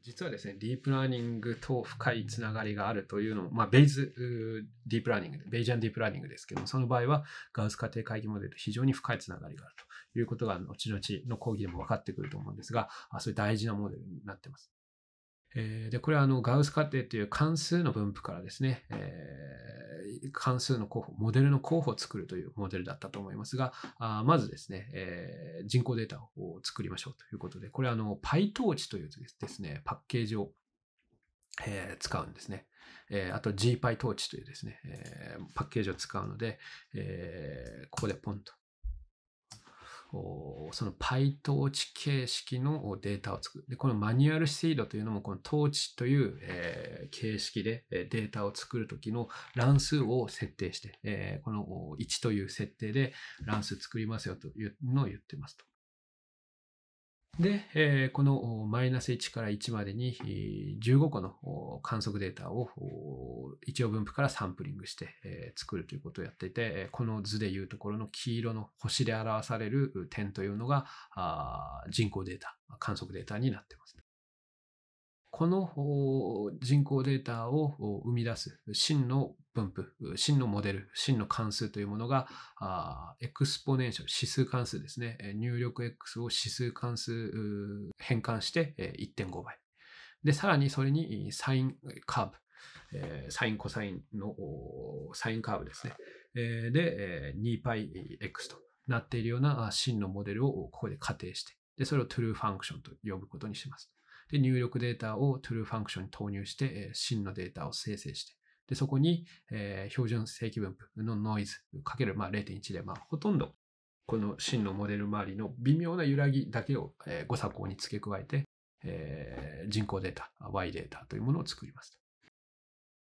実はですね、ディープラーニングと深いつながりがあるというのも、まあ、ベイズディープラーニング、ベイジャンディープラーニングですけどその場合はガウス家庭会議モデルと非常に深いつながりがあるということが、後々の講義でも分かってくると思うんですが、そういう大事なモデルになってます。えー、で、これはあのガウス仮定という関数の分布からですね、えー、関数の候補、モデルの候補を作るというモデルだったと思いますが、あまずですね、えー、人工データを作りましょうということで、これはあの PyTorch というですね、パッケージを、え使うんですね。えあと GPyTorch というですね、えパッケージを使うので、えここでポンとそのパイトーチ形式のデータを作る。で、このマニュアルシードというのも、このトーチという、えー、形式でデータを作るときの乱数を設定して、えー、この1という設定で乱数作りますよというのを言ってますと。で、えー、このマイナス1から1までに15個の観測データを一応分布からサンプリングして作るということをやっていて、この図でいうところの黄色の星で表される点というのが人工データ、観測データになっています。この人口データを生み出す真の分布、真のモデル、真の関数というものが、エクスポネンシャル、指数関数ですね。入力 X を指数関数変換して1.5倍。で、さらにそれにサインカーブ、えサインコサインのサインカーブですね。えで、2πx となっているような真のモデルをここで仮定して、で、それを true function と呼ぶことにします。で、入力データを true ファンクションに投入して、真のデータを生成して、で、そこに、標準正規分布のノイズかける、まあ、0.1で、まあ、ほとんどこの真のモデル周りの微妙な揺らぎだけを、誤ご作法に付け加えて、人工データ、Y データというものを作ります。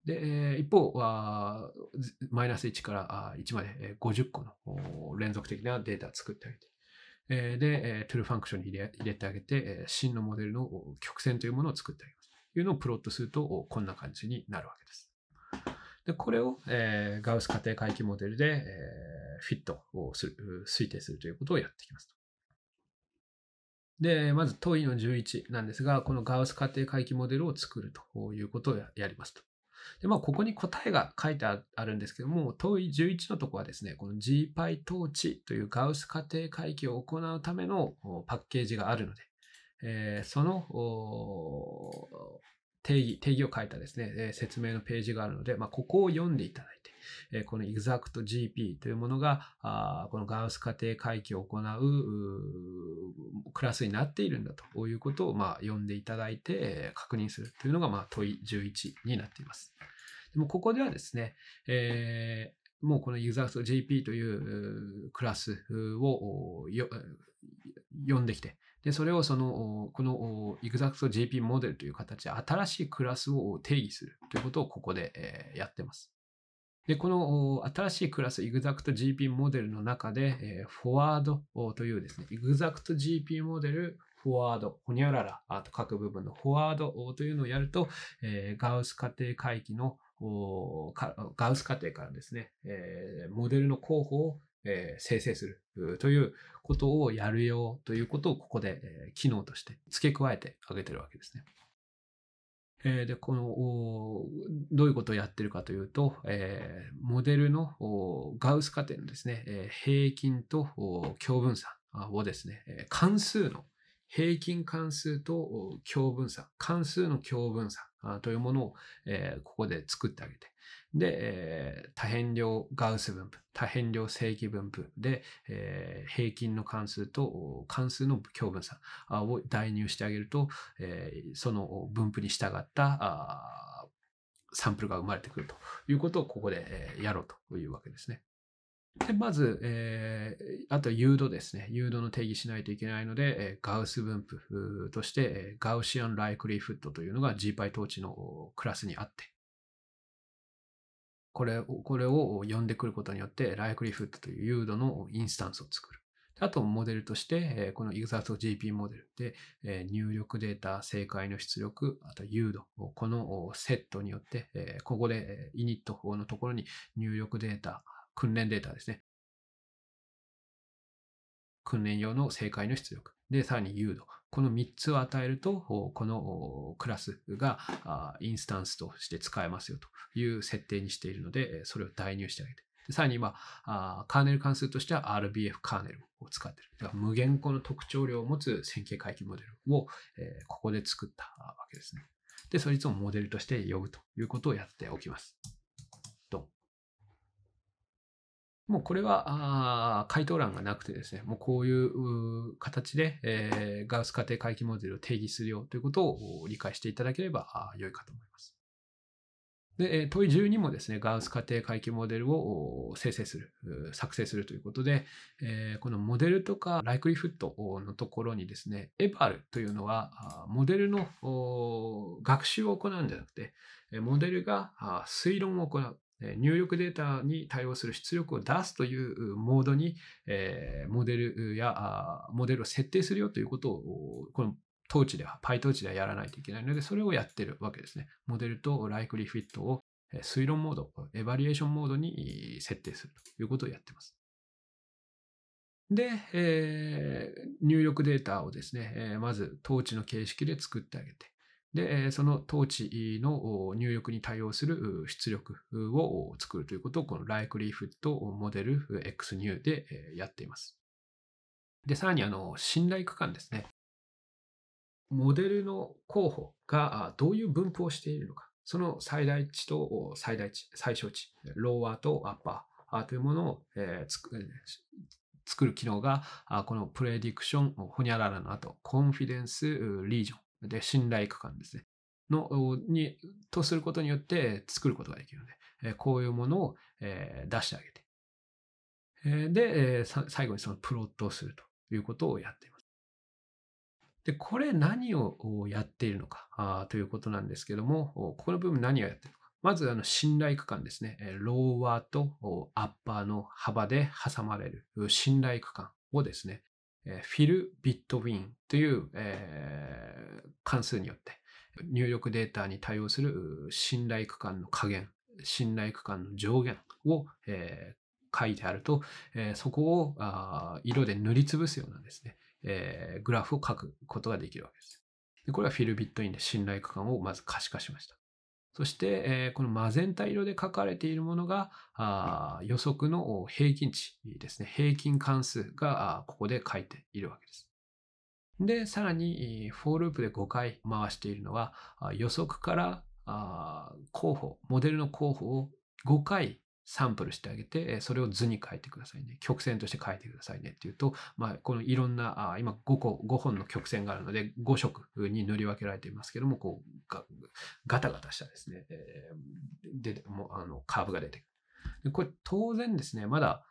で、一方は、マイナス1から1まで50個の連続的なデータを作ってあげて、えで、えトゥルファンクションに入れ入れてあげて、え真のモデルの曲線というものを作ってあげます。というのをプロットすると、こんな感じになるわけです。で、これを、えガウス仮定回帰モデルで、えフィットをする、推定するということをやっていきますと。で、まず問いの11なんですが、このガウス仮定回帰モデルを作るということをやりますと。で、まあ、ここに答えが書いてあるんですけども、問い11のとこはですね、この g p i 統治というガウス仮定回帰を行うためのパッケージがあるので、えー、その定義、定義を書いたですね、え説明のページがあるので、まあ、ここを読んでいただいて、えこの ExactGP というものが、あこのガウス家庭回帰を行うクラスになっているんだということを、まあ、読んでいただいて、え確認するというのが、まあ、問い11になっています。でも、ここではですね、えーもうこの e x a c t g p というクラスを読んできて、で、それをその、この ExactJP モデルという形で新しいクラスを定義するということをここでやってます。で、この新しいクラス ExactGP モデルの中で、フォワードというですね、ExactGP モデルフォワード、ほにゃららと書く部分のフォワードというのをやると、ガウス仮定回帰のガウス仮定からですね、モデルの候補をえー、生成するということをやるよということをここで、えー、機能として付け加えてあげてるわけですね。えー、で、この、どういうことをやってるかというと、えー、モデルのガウス仮定のですね、えー、平均と共分散をですね、関数の平均関数と共分散、関数の共分散というものを、えー、ここで作ってあげて、で、多変量ガウス分布、多変量正規分布で、えー、平均の関数と関数の共分散を代入してあげると、えー、その分布に従ったサンプルが生まれてくるということをここでやろうというわけですね。でまず、えー、あと誘導ですね。誘導の定義しないといけないので、えガウス分布として、ガウシアン・ライクリーフットというのが GPy 統治のクラスにあって、これこれを呼んでくることによって、ライクリフットという誘導のインスタンスを作る。あと、モデルとして、この Exato GP モデルで、入力データ、正解の出力、あと誘導、このセットによって、ここで init 法のところに入力データ、訓練データですね。訓練用の正解の出力。で、さらに誘導。この3つを与えると、このクラスがインスタンスとして使えますよという設定にしているので、それを代入してあげて。さらに今、カーネル関数としては RBF カーネルを使っている。無限個の特徴量を持つ線形回帰モデルをここで作ったわけですね。で、そいつをモデルとして呼ぶということをやっておきます。もうこれは、あ回答欄がなくてですね、もうこういう形で、えー、ガウス家庭回帰モデルを定義するよということを理解していただければ良いかと思います。で、問い12もですね、ガウス家庭回帰モデルを生成する、作成するということで、えー、このモデルとかライクリフットのところにですね、エバルというのは、モデルの学習を行うんじゃなくて、モデルが推論を行う。入力データに対応する出力を出すというモードに、えモデルやモデルを設定するよということをこのトーチでは PyTorch ではやらないといけないのでそれをやってるわけですねモデルとライクリフィットを推論モードエバリエーションモードに設定するということをやってますで、えー、入力データをですね、えまずトーチの形式で作ってあげてで、その統治の入力に対応する出力を作るということを、この l i k e l フットモデル xnew でやっています。で、さらに、あの、信頼区間ですね。モデルの候補がどういう分布をしているのか、その最大値と最大値、最小値、ローアーとアッパーというものを作る機能が、このプレディクション、ホニャララの後、コンフィデンス、リージョンで、信頼区間ですね。の、に、とすることによって作ることができるので、こういうものを出してあげて。で、最後にそのプロットをするということをやっています。で、これ何をやっているのかということなんですけども、ここの部分何をやっているのか。まず、あの、信頼区間ですね。ローワーとアッパーの幅で挟まれる信頼区間をですね、フィル・ビットウィンという、え関数によって入力データに対応する信頼区間の加減、信頼区間の上限を、え書いてあると、えそこをあ色で塗りつぶすようなですね、えグラフを書くことができるわけです。でこれはフィルビットインで信頼区間をまず可視化しました。そして、このマゼンタ色で書かれているものが予測の平均値ですね。平均関数がここで書いているわけです。で、さらに、フォーループで5回回しているのは、予測から候補、モデルの候補を5回サンプルしてあげて、それを図に書いてくださいね。曲線として書いてくださいねっていうと、まあ、このいろんな、あ今5個、五本の曲線があるので、5色に塗り分けられていますけども、こう、ガガタガタしたですね、えで、もう、あの、カーブが出てくる。でこれ、当然ですね、まだ、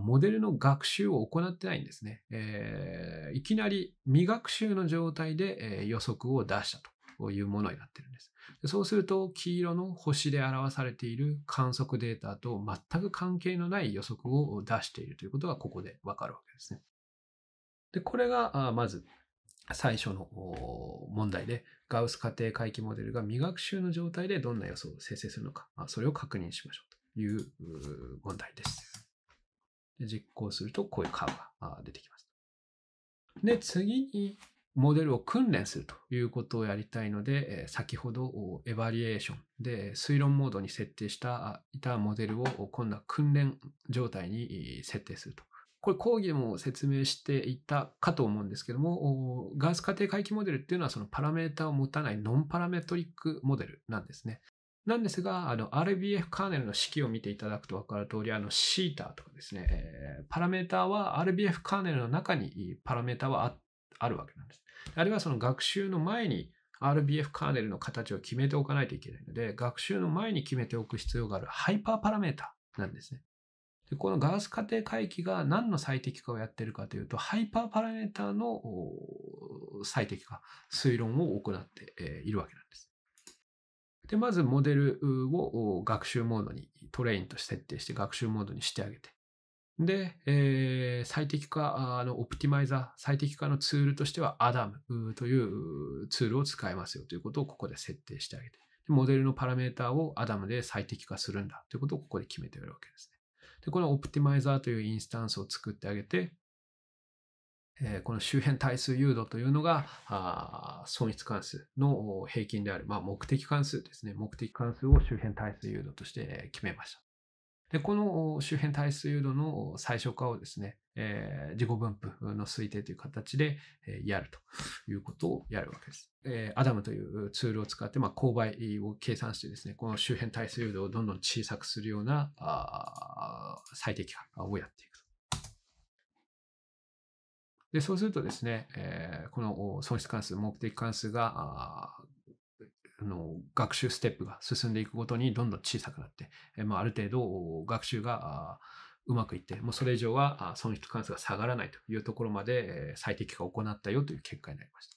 モデルの学習を行ってないんですね。えー、いきなり未学習の状態で予測を出したというものになってるんです。そうすると、黄色の星で表されている観測データと全く関係のない予測を出しているということがここでわかるわけですね。で、これが、まず、最初の問題で、ガウス家庭回帰モデルが未学習の状態でどんな予想を生成するのか、それを確認しましょうという問題です。で実行すると、こういうカーブが出てきます。で、次にモデルを訓練するということをやりたいので、先ほどエバリエーションで推論モードに設定したいたモデルを今度は訓練状態に設定すると。これ講義でも説明していたかと思うんですけども、ガース家庭回帰モデルっていうのはそのパラメータを持たないノンパラメトリックモデルなんですね。なんですが、あの、RBF カーネルの式を見ていただくと分かる通り、あの、シータとかですね、えー、パラメータは RBF カーネルの中にパラメータはあるわけなんです。あるいはその学習の前に RBF カーネルの形を決めておかないといけないので、学習の前に決めておく必要があるハイパーパラメータなんですね。でこのガラス過程回帰が何の最適化をやってるかというと、ハイパーパラメータの最適化、推論を行っているわけなんです。で、まずモデルを学習モードにトレインとして設定して学習モードにしてあげて、で、えー、最適化のオプティマイザー、最適化のツールとしては ADAM というツールを使いますよということをここで設定してあげて、モデルのパラメータを ADAM で最適化するんだということをここで決めておるわけですね。で、このオプティマイザーというインスタンスを作ってあげて、えー、この周辺対数誘導というのが、あ損失関数の平均である、まあ、目的関数ですね。目的関数を周辺対数誘導として決めました。で、この周辺対数誘導の最小化をですね、えー、自己分布の推定という形で、えー、やるということをやるわけです。えー、アダムというツールを使って、まあ、勾配を計算してですね、この周辺耐質誘導をどんどん小さくするようなあ最適化をやっていくと。で、そうするとですね、えー、この損失関数、目的関数があの学習ステップが進んでいくごとにどんどん小さくなって、えまあ、ある程度学習がうまくいって、もうそれ以上は損失関数が下がらないというところまで最適化を行ったよという結果になりまし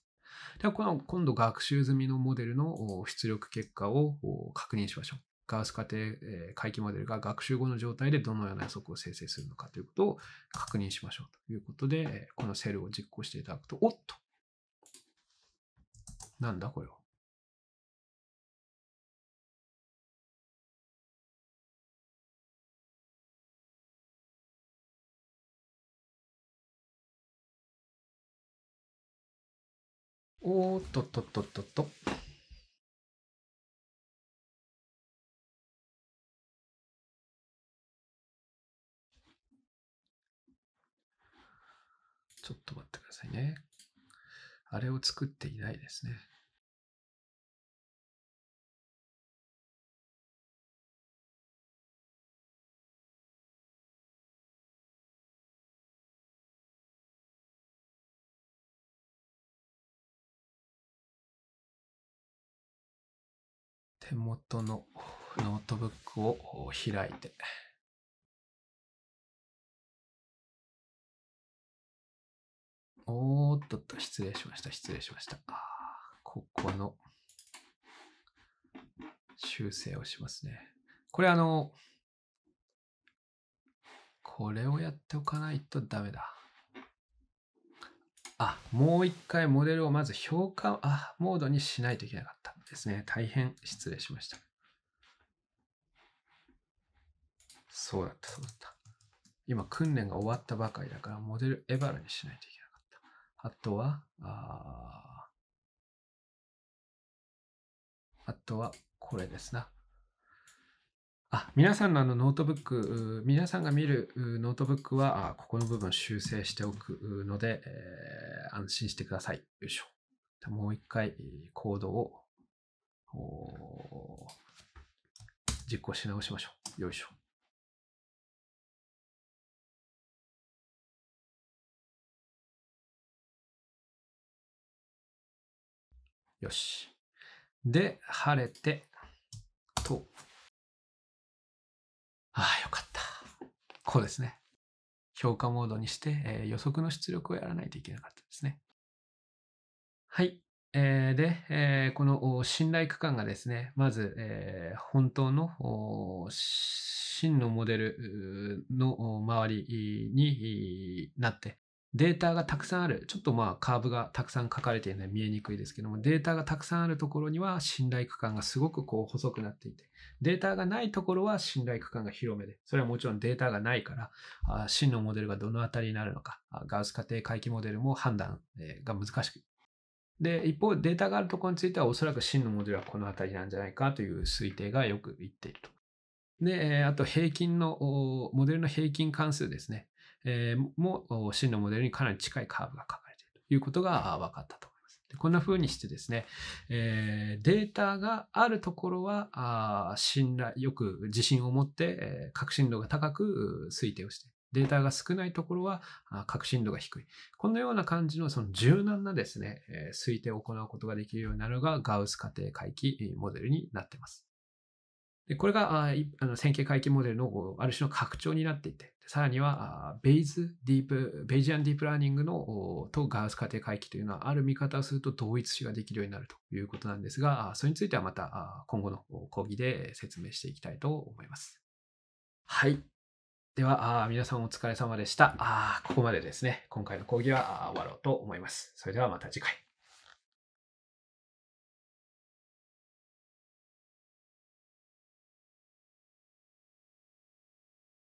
た。では、今度学習済みのモデルの出力結果を確認しましょう。ガウス家庭回帰モデルが学習後の状態でどのような予測を生成するのかということを確認しましょうということで、このセルを実行していただくと、おっとなんだこれは。おーっとっとっとっとっと。ちょっと待ってくださいね。あれを作っていないですね。手元のノートブックを開いて、おーっとっと、失礼しました、失礼しました。ここの修正をしますね。これあの、これをやっておかないとダメだ。あ、もう一回モデルをまず評価あモードにしないといけなかった。ですね。大変失礼しました。そうだった、そうだった。今、訓練が終わったばかりだから、モデルエバルにしないといけなかった。あとは、ああとは、これですな。あ、皆さんのあのノートブック、皆さんが見るノートブックは、ここの部分修正しておくので、えー、安心してください。よいしょ。もう一回コードを実行し直しましょう。よいしょ。よし。で、晴れて、と。ああ、よかった。こうですね。評価モードにして、えー、予測の出力をやらないといけなかったですね。はい。えー、で、えー、この信頼区間がですね、まず、え本当の真のモデルの周りになって、データがたくさんある。ちょっとまあカーブがたくさん書かれているので見えにくいですけども、データがたくさんあるところには信頼区間がすごくこう細くなっていて、データがないところは信頼区間が広めで、それはもちろんデータがないから、あ真のモデルがどのあたりになるのか、ガウス家庭回帰モデルも判断が難しで、一方、データがあるところについては、おそらく真のモデルはこの辺りなんじゃないかという推定がよく言っていると。で、あと平均の、モデルの平均関数ですね。えも、真のモデルにかなり近いカーブが書かれているということが分かったと思います。でこんな風にしてですね、えデータがあるところは、あ信頼、よく自信を持って、え確信度が高く推定をして、データが少ないところは確信度が低い。このような感じのその柔軟なですね、推定を行うことができるようになるのがガウス仮定回帰モデルになっています。でこれがあの線形回帰モデルのある種の拡張になっていて、さらにはベイズディープ、ベイジアンディープラーニングのとガウス仮定回帰というのはある見方をすると同一視ができるようになるということなんですが、それについてはまた今後の講義で説明していきたいと思います。はい。では、あ皆さんお疲れ様でした。あここまでですね、今回の講義は終わろうと思います。それではまた次回。